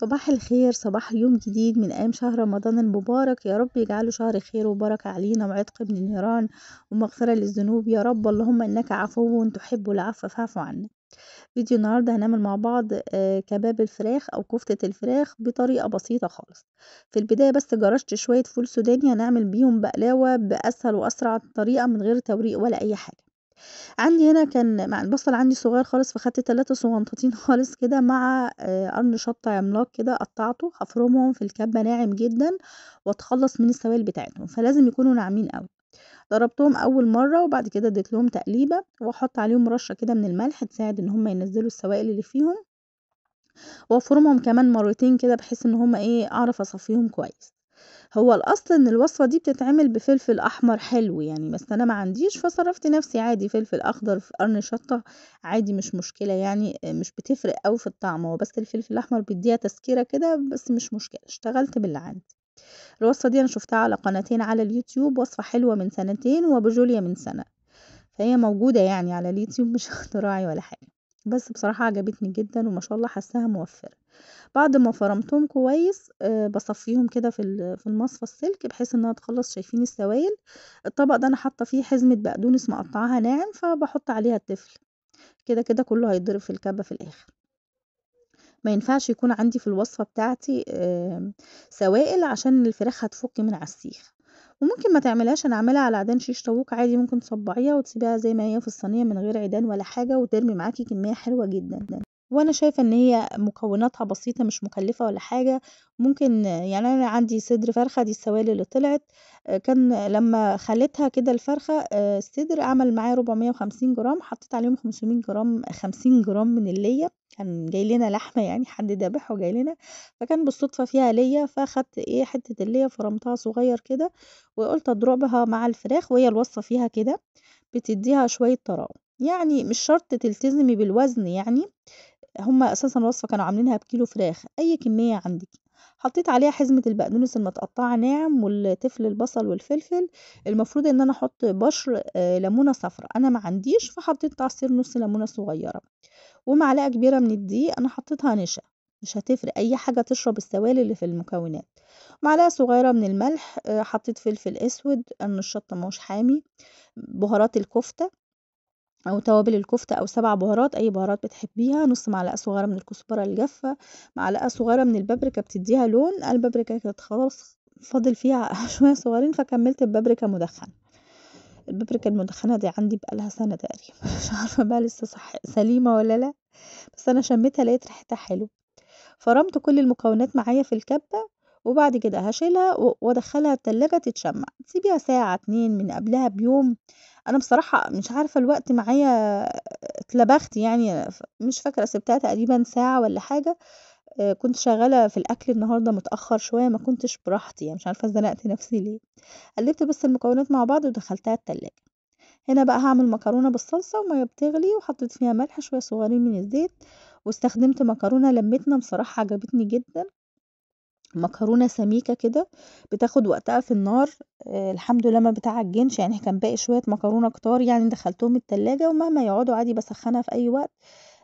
صباح الخير صباح يوم جديد من أيام شهر رمضان المبارك يا رب يجعله شهر خير وبركة علينا وعتق من النيران ومغفرة للذنوب يا رب اللهم إنك عفو تحب العفو فاعف عنا فيديو النهاردة هنعمل مع بعض آه، كباب الفراخ أو كفتة الفراخ بطريقة بسيطة خالص في البداية بس جرشت شوية فول سوداني هنعمل بيهم بقلاوة بأسهل وأسرع طريقة من غير توريق ولا أي حاجة عندي هنا كان مع البصل عندي صغير خالص، فخدت ثلاثة صغنطتين خالص كده مع آه، قرن شطة عملاق كده قطّعته، هفرمهم في الكبة ناعم جدًا وأتخلّص من السوائل بتاعتهم، فلازم يكونوا ناعمين أوي. ضربتهم أول مرّة وبعد كده اديت لهم تقليبة وأحط عليهم رشّة كده من الملح تساعد إن هم ينزّلوا السوائل اللي فيهم وأفرمهم كمان مرّتين كده بحيث إن هم إيه، أعرف أصفّيهم كويس. هو الأصل إن الوصفة دي بتتعمل بفلفل أحمر حلو يعني، بس أنا ما عنديش فصرفت نفسي عادي فلفل أخضر في قرن شطة عادي مش مشكلة يعني، مش بتفرق أوي في الطعم، هو بس الفلفل الأحمر بيديها تسكيرة كده بس مش مشكلة، اشتغلت باللي عندي. الوصفة دي أنا شُفتها على قناتين على اليوتيوب، وصفة حلوة من سنتين وبجوليا من سنة، فهي موجودة يعني على اليوتيوب مش اختراعي ولا حاجة. بس بصراحة عجبتني جدًا وما شاء الله حاساها موفّرة. بعد ما فرمتهم كويس آه، بصفيهم كده في في المصفى السلك بحيث إنها تخلّص شايفين السوايل، الطبق ده أنا حاطة فيه حزمة بقدونس مقطعاها ناعم فبحط عليها التفل، كده، كده كله هيتضرب في الكبة في الآخر. ما ينفعش يكون عندي في الوصفة بتاعتي سوائل عشان الفراخ هتفُك من على السيخ. وممكن ما تعملهاش أنا أعملها على عيدان شيش طاووق عادي ممكن تصبّعيها وتسيبيها زي ما هي في الصينية من غير عيدان ولا حاجة وترمي معاكي كمية حلوة جدًا. وأنا شايفة إن هي مكوناتها بسيطة مش مكلفة ولا حاجة، ممكن يعني أنا عندي صدر فرخة دي السوالي اللي طلعت، آه، كان لمّا خليتها كده الفرخة آه، الصدر عمل معايا 450 جرام حطيت عليهم 500 جرام 50 جرام من الليّة، كان جاي لنا لحمة يعني حد دابح وجاي لنا، فكان بالصدفة فيها ليّة فأخدت إيه حتة الليّة فرمتها صغير كده، وقلت أضربها مع الفراخ وهي الوصفة فيها كده بتديها شوية طراوة، يعني مش شرط تلتزمي بالوزن يعني. هم أساسًا الوصفة كانوا عاملينها بكيلو فراخ، أي كمية عندِك، حطيت عليها حزمة البقدونس المتقطعة ناعم والتفل البصل والفلفل، المفروض إن أنا أحط بشر آه، ليمونة صفرا، أنا ما عنديش فحطيت عصير نص ليمونة صغيرة، ومعلقة كبيرة من الدقيق أنا حطيتها نشا مش هتفرق أي حاجة تشرب السوائل اللي في المكونات، معلقة صغيرة من الملح، آه، حطيت فلفل أسود لأن الشطة ماهوش حامي، بهارات الكفتة أو توابل الكفتة أو سبع بهارات أي بهارات بتحبيها نص معلقة صغيرة من الكزبرة الجافة معلقة صغيرة من البابريكا بتديها لون البابريكا كانت خلاص فاضل فيها شوية صغيرين فكملت ببابريكا مدخنة البابريكا المدخنة دي عندي بقالها سنة تقريبا مش عارفة بقى لسه صح سليمة ولا لا بس أنا شميتها لقيت ريحتها حلوة فرمت كل المكونات معايا في الكبة وبعد كده هشيلها وأدخّلها التلاجة تتشمّع، تسيبيها ساعة اتنين من قبلها بيوم، أنا بصراحة مش عارفة الوقت معايا آه، اتلبخت يعني مش فاكرة سِبتها تقريبًا ساعة ولا حاجة، آه، كنت شغّالة في الأكل النهارده متأخّر شوية ما كنتش براحتي، يعني مش عارفة زنقت نَفْسي ليه، قلّبت بس المكونات مع بعض ودخّلتها التلاجة، هنا بقى هعمل مكرونة بالصلصة ومَيّة بتغلي وحطّيت فيها ملح شوية صغيّرين من الزيت واستخدمت مكرونة لمِّتنا بصراحة عجبتني جدًا. مكرونة سميكة كده بتاخد وقتها في النار آه، الحمد لله ما بتعجنش يعني كان باقي شوية مكرونة كتار يعني دخلتهم التلاجة ومهما يقعدوا عادي بسخنها في أي وقت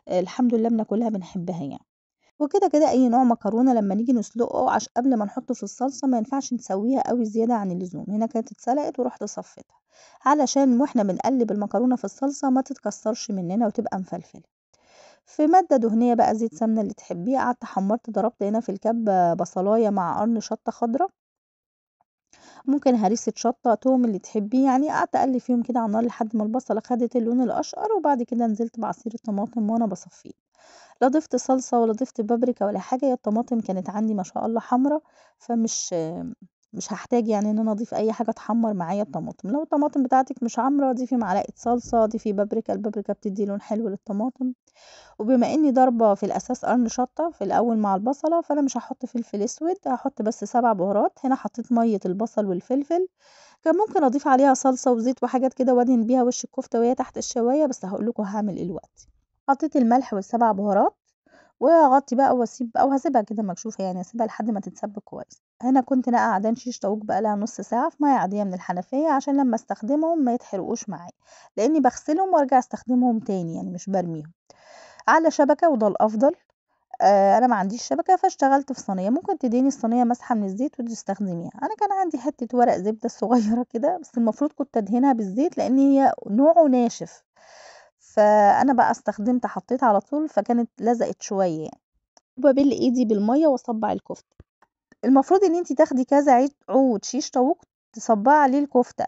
آه، الحمد لله بناكلها بنحبها يعني وكده كده أي نوع مكرونة لما نيجي نسلقه عش قبل ما نحطه في الصلصة ما ينفعش نسويها قوي زيادة عن اللزوم هنا كانت اتسلقت ورحت صفتها علشان واحنا بنقلب المكرونة في الصلصة ما تتكسرش مننا وتبقى مفلفلة في مادة دهنية بقى زيت سمنة اللي تحبيه، قعدت حمرت ضربت هنا في الكب بصلاية مع قرن شطة خضرا، ممكن هريسة شطة، توم اللي تحبيه يعني، قعدت أقلب فيهم كده على النار لحد ما البصلة خدت اللون الأشقر، وبعد كده نزلت بعصير الطماطم وأنا بصفيه لا ضفت صلصة ولا ضفت بابريكا ولا حاجة، هي الطماطم كانت عندي ما شاء الله حمرا فمش مش هحتاج يعني ان انا اضيف اي حاجه تحمر معايا الطماطم لو الطماطم بتاعتك مش حمرا ضيفي معلقه صلصه ضيفي بابريكا البابريكا بتدي لون حلو للطماطم وبما اني ضاربه في الاساس قرن شطه في الاول مع البصله فانا مش هحط فلفل اسود هحط بس سبع بهارات هنا حطيت ميه البصل والفلفل كان ممكن اضيف عليها صلصه وزيت وحاجات كده وادهن بيها وش الكفته وهي تحت الشوايه بس هقول لكم هعمل ايه دلوقتي حطيت الملح والسبع بهارات وهغطي بقى واسيب او هسيبها كده مكشوفه يعني هسيبها لحد ما تتسبك كويس أنا كنت ناقعة دنشيش طاووق بقالها نُص ساعة في مَيّة عادية من الحنفية عشان لمّا أستخدمهم ما يتحرقوش معايا، لإني بغسلهم وأرجع أستخدمهم تاني يعني مش برميهم على شبكة وده الأفضل، آه أنا ما عنديش شبكة فاشتغلت في صينية، ممكن تدهني الصينية مسحة من الزيت وتستخدميها، أنا كان عندي حتة ورق زبدة صغيرة كده بس المفروض كنت أدهنها بالزيت لإن هي نوعه ناشف، فأنا بقى استخدمت حطيت على طول فكانت لزقت شوية يعني، وبابِل إيدي بالمَيّة وأصبّع الكفتة. المفروض ان انت تاخدي كذا عود شيش طاووق تصبعي عليه الكفتة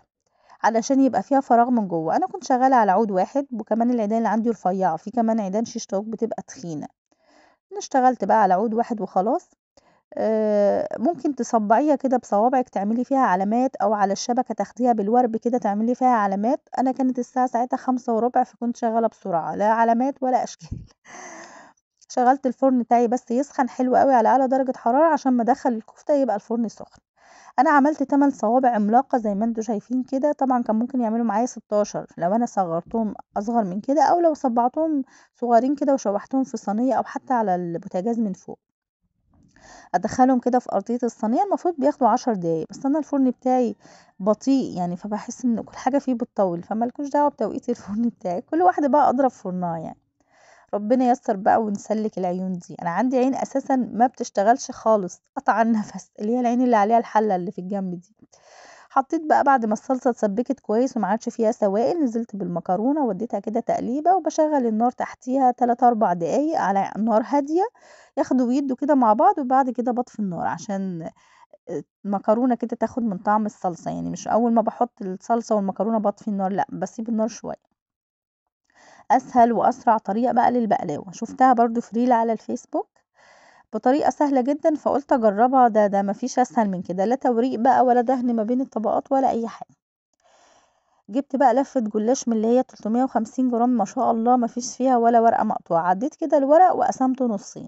علشان يبقى فيها فراغ من جوه انا كنت شغاله على عود واحد وكمان العيدان اللي عندي رفيعه في كمان عيدان شيش طاووق بتبقى تخينه انا اشتغلت بقى على عود واحد وخلاص ممكن تصبعيها كده بصوابعك تعملي فيها علامات او على الشبكه تاخديها بالورب كده تعملي فيها علامات انا كانت الساعه ساعتها خمسة وربع فكنت شغاله بسرعه لا علامات ولا اشكال شغلت الفرن بتاعي بس يسخن حلو قوي على اعلى درجة حرارة عشان ما ادخل الكفتة يبقى الفرن سخن انا عملت 8 صوابع عملاقة زي ما انتم شايفين كده طبعا كان ممكن يعملوا معايا 16 لو انا صغرتهم اصغر من كده او لو صبعتهم صغيرين كده وشوحتهم في صينية او حتى على البوتاجاز من فوق ادخلهم كده في ارضيه الصينيه المفروض بياخدوا عشر دقايق بس انا الفرن بتاعي بطيء يعني فبحس ان كل حاجه فيه بتطول فمالكوش دعوه بتوقيت الفرن بتاعي كل واحده بقى اضرب فرنها يعني ربنا ييسر بقى ونسلك العيون دي، أنا عندي عين أساسًا ما بتشتغلش خالص، قطع النفس، اللي هي العين اللي عليها الحلة اللي في الجنب دي، حطيت بقى بعد ما الصلصة اتسبكت كويس وما عادش فيها سوائل نزلت بالمكرونة وديتها كده تقليبة وبشغل النار تحتيها تلات أربع دقايق على نار هادية ياخدوا ويدوا كده مع بعض وبعد كده بطفي النار عشان المكرونة آه، كده تاخد من طعم الصلصة، يعني مش أول ما بحط الصلصة والمكرونة بطفي النار لأ، بسيب النار شوية. اسهل واسرع طريقه بقى للبقلاوه شفتها برضو في ريل على الفيسبوك بطريقه سهله جدا فقلت اجربها ده ده مفيش اسهل من كده لا توريق بقى ولا دهن ما بين الطبقات ولا اي حاجه جبت بقى لفه جلاش من اللي هي 350 جرام ما شاء الله مفيش فيها ولا ورقه مقطوعه عديت كده الورق وقسمته نصين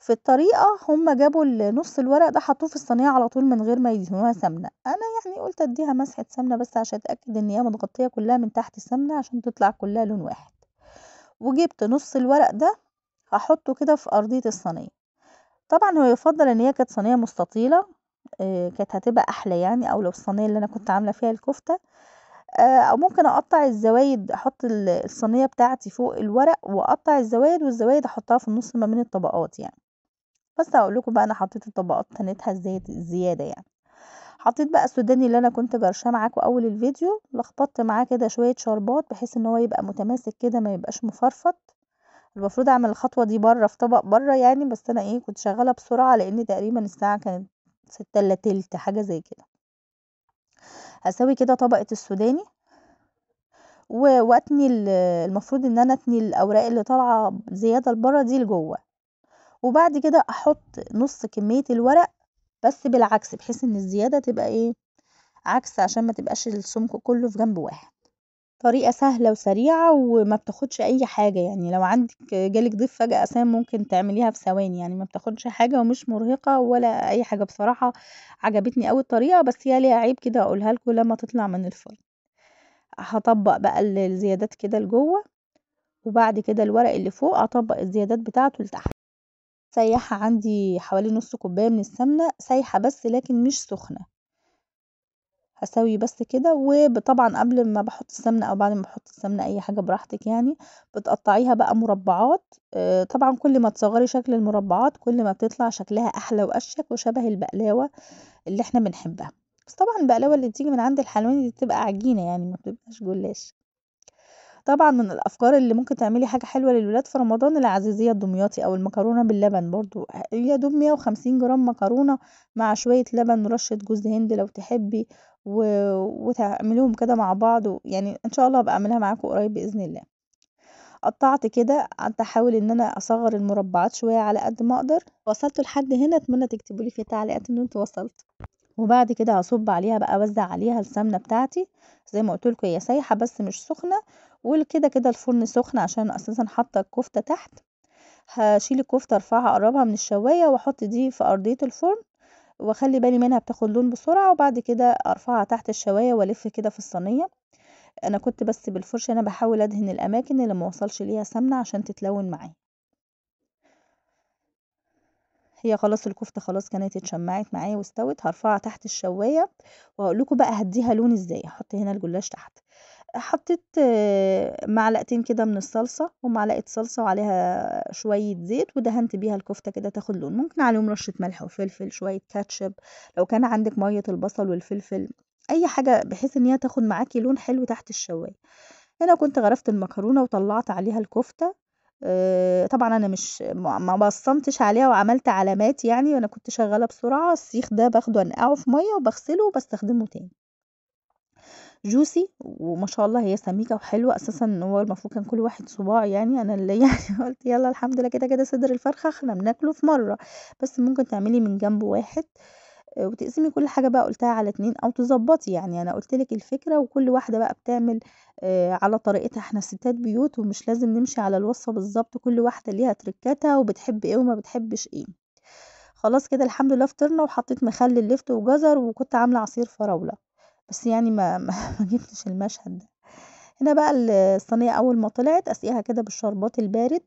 في الطريقة هم جابوا نص الورق ده حطوه في الصينية على طول من غير ما يدهنوها سمنة انا يعني قلت اديها مسحة سمنة بس عشان اتأكد ان هي متغطية كلها من تحت سمنة عشان تطلع كلها لون واحد وجبت نص الورق ده هحطه كده في ارضية الصينية طبعا هو يفضل ان هي كانت صينية مستطيلة آه كانت هتبقى احلى يعني او لو الصينية اللي انا كنت عاملة فيها الكفتة آه، او ممكن اقطع الزوايد احط الصينية بتاعتي فوق الورق واقطع الزوايد والزوايد احطها في النص ما بين الطبقات يعني بس هقول لكم بقى انا حطيت الطبقات ازاي الزياده يعني حطيت بقى السوداني اللي انا كنت جرشاه معاكم اول الفيديو لخبطت معاه كده شويه شربات بحيث ان هو يبقى متماسك كده ما يبقاش مفرفط المفروض اعمل الخطوه دي بره في طبق بره يعني بس انا ايه كنت شغاله بسرعه لان تقريبا الساعه كانت ستة الا تلت حاجه زي كده هسوي كده طبقه السوداني واتني المفروض ان انا اتني الاوراق اللي طالعه زياده لبره دي لجوه وبعد كده احط نص كمية الورق بس بالعكس بحيث ان الزيادة تبقى ايه عكس عشان ما تبقاش السمك كله في جنب واحد طريقة سهلة وسريعة وما بتاخدش اي حاجة يعني لو عندك جالك ضيف فجأة اسام ممكن تعمليها في ثواني يعني ما بتاخدش حاجة ومش مرهقة ولا اي حاجة بصراحة عجبتني اوي الطريقة بس هي ليها عيب كده اقولها لكم لما تطلع من الفرن هطبق بقى الزيادات كده لجوه وبعد كده الورق اللي فوق اطبق الزيادات بتاعته لتحت سايحة عندي حوالي نص كوباية من السمنة سايحة بس لكن مش سخنة هسوي بس كده وطبعا قبل ما بحط السمنة او بعد ما بحط السمنة اي حاجة براحتك يعني بتقطعيها بقى مربعات آه، طبعا كل ما تصغري شكل المربعات كل ما بتطلع شكلها احلى واشيك وشبه البقلاوة اللي احنا بنحبها بس طبعا البقلاوة اللي بتيجي من عند الحلواني دي بتبقى عجينة يعني ما بتبقاش جلاش طبعًا من الأفكار اللي ممكن تعملي حاجة حلوة للولاد في رمضان العزيزية الدمياطي أو المكرونة باللبن برضو يا دوب 150 جرام مكرونة مع شوية لبن ورشة جوز هند لو تحبي، و وتعمليهم كده مع بعض يعني إن شاء الله هبقى أعملها معاكم قريب بإذن الله. قطعت كده قعدت أحاول إن أنا أصغر المربعات شوية على قد ما أقدر، وصلت لحد هنا أتمنى تكتبوا لي في التعليقات إن انتوا وصلت وبعد كده هصب عليها بقى أوزع عليها السمنة بتاعتي زي ما قلت لكم هي سايحة بس مش سخنة. وكده كده الفرن سخن عشان اساسا حاطه الكفته تحت هشيل الكفته ارفعها اقربها من الشوايه واحط دي في ارضيه الفرن واخلي بالي منها بتاخد لون بسرعه وبعد كده ارفعها تحت الشوايه والف كده في الصينيه انا كنت بس بالفرشه انا بحاول ادهن الاماكن اللي ما وصلش ليها سمنه عشان تتلون معايا هي خلاص الكفته خلاص كانت اتشمعت معايا واستوت هرفعها تحت الشوايه وهقول لكم بقى هديها لون ازاي هحط هنا الجلاش تحت حطيت آه، معلقتين كده من الصلصة ومعلقة صلصة وعليها شوية زيت ودهنت بيها الكفتة كده تاخد لون ممكن عليهم رشة ملح وفلفل شوية كاتشب لو كان عندك مية البصل والفلفل أي حاجة بحيث إن هي تاخد معاكي لون حلو تحت الشواية هنا كنت غرفت المكرونة وطلعت عليها الكفتة آه، طبعا انا مش ما بصمتش عليها وعملت علامات يعني وانا كنت شغاله بسرعه السيخ ده باخده انقعه في ميه وبغسله وبستخدمه تاني جوسي وما شاء الله هي سميكة وحلوة أساسا إن هو المفروض كان كل واحد صباع يعني أنا اللي يعني قلت يلا الحمد لله كده كده صدر الفرخة احنا بناكله في مرة بس ممكن تعملي من جنبه واحد آه، وتقسمي كل حاجة بقى قلتها على اتنين أو تظبطي يعني أنا لك الفكرة وكل واحدة بقى بتعمل آه، على طريقتها احنا ستات بيوت ومش لازم نمشي على الوصفة بالظبط كل واحدة ليها تركاتها وبتحب ايه وما بتحبش ايه خلاص كده الحمد لله فطرنا وحطيت مخلل لفت وجزر وكنت عاملة عصير فراولة بس يعني ما ما جبتش المشهد ده. هنا بقى الصينية أول ما طلعت أسقيها كده بالشربات البارد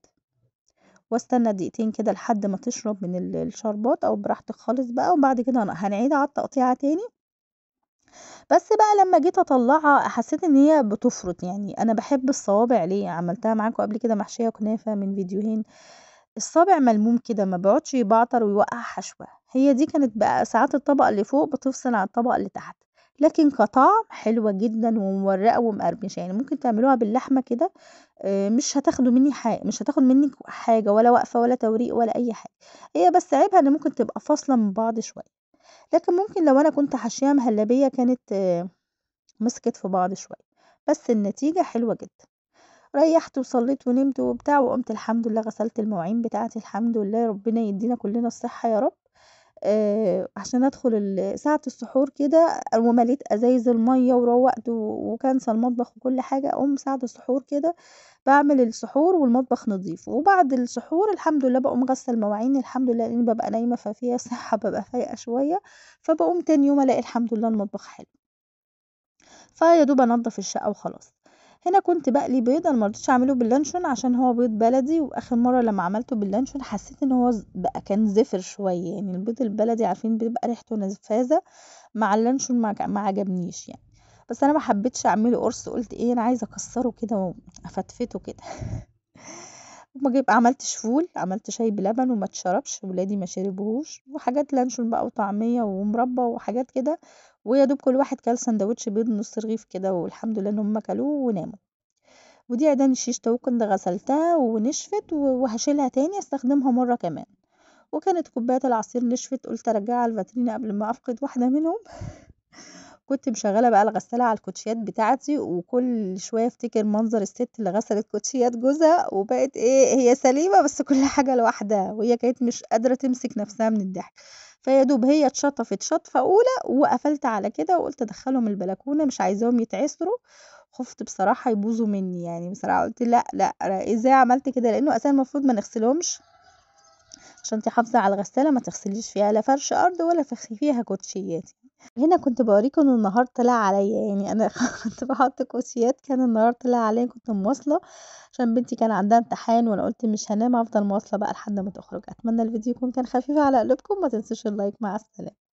واستنى دقيقتين كده لحد ما تشرب من الشربات أو براحتك خالص بقى وبعد كده هنعيد على التقطيعة تاني. بس بقى لمّا جيت أطلّعها حسيت إن هي بتفرط، يعني أنا بحب الصوابع ليه، عملتها معاكم قبل كده محشية كنافة من فيديوهين، الصابع ملموم كده ما بيقعدش يبعتر ويوقّع حشوة، هي دي كانت بقى ساعات الطبقة اللي فوق بتفصل عن الطبقة اللي تحت. لكن كطعم حلوة جدًا ومورقة ومقرمشة، يعني ممكن تعملوها باللحمة كده آه، مش هتاخدوا مني حاجة مش هتاخد منِّك حاجة ولا وقفة ولا توريق ولا أي حاجة، هي بس عيبها إن ممكن تبقى فاصلة من بعض شوية، لكن ممكن لو أنا كنت حشيها مهلبية كانت آه، مسكت في بعض شوية، بس النتيجة حلوة جدًا. ريّحت وصليت ونمت وبتاع وقُمت الحمد لله غسلت المواعين بتاعتي، الحمد لله ربنا يدينا كلنا الصحة يا رب. آه عشان أدخل ساعة السحور كده أقوم مليت أزايز المَيّة وروّقت و المطبخ وكل حاجة، أقوم ساعة السحور كده بعمل السحور والمطبخ نضيف، وبعد السحور الحمد لله بقوم غسل مواعين الحمد لله لإني ببقى نايمة ففيها صحة ببقى فايقة شوية، فبقوم تاني يوم ألاقي الحمد لله المطبخ حلو. فيا دوب أنضّف الشقة وخلاص. هنا كنت بقلي بيض انا مرضتش اعمله باللانشون عشان هو بيض بلدي واخر مره لما عملته باللانشون حسيت ان هو بقى كان زفر شويه يعني البيض البلدي عارفين بيبقى ريحته نفاذه مع اللانشون ما عجبنيش يعني بس انا ما حبيتش اعمله قرص قلت ايه انا عايزه اكسره كده وافتفته كده ما جيب عملتش فول عملت شاي بلبن وما تشربش ولادي ما شربوهوش وحاجات لانشون بقى وطعميه ومربى وحاجات كده ويا دوب كل واحد كل سندوتش بيض نص رغيف كده والحمد لله ان هم كلوه وناموا ودي عيدان الشيشتا وكنت غسلتها ونشفت وهشيلها تاني استخدمها مرة كمان وكانت كوبايات العصير نشفت قلت ارجعها الفاترينا قبل ما افقد واحدة منهم كنت مشغلة بقى الغسالة على الكوتشيات بتاعتي وكل شوية افتكر منظر الست اللي غسلت كوتشيات جوزها وبقت ايه هي سليمة بس كل حاجة لوحدها وهي كانت مش قادرة تمسك نفسها من الضحك فيا دوب هي اتشطفت شطفة أولى وقفلت على كده وقلت أدخلهم البلكونة مش عايزاهم يتعسروا خفت بصراحة يبوظوا مني يعني بصراحة قلت لأ لأ إزاي عملت كده لأنه أساسا المفروض ما نغسلهمش عشان تحافظي على الغسالة ما تغسليش فيها لا فرش أرض ولا فيها كوتشيات هنا كنت ان النهار طلع عليّا، يعني أنا كنت بحط كوسيات كان النهار طلع عليّا كنت مواصلة عشان بنتي كان عندها امتحان وأنا قُلت مش هنام افضل مواصلة بقى لحد ما تخرج، أتمنى الفيديو يكون كان خفيف على قلوبكم ما تنسوش اللايك مع السلامة.